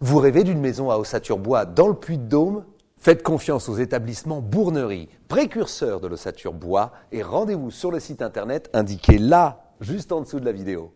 Vous rêvez d'une maison à ossature-bois dans le Puy-de-Dôme Faites confiance aux établissements Bournerie, précurseurs de l'ossature-bois, et rendez-vous sur le site internet indiqué là, juste en dessous de la vidéo.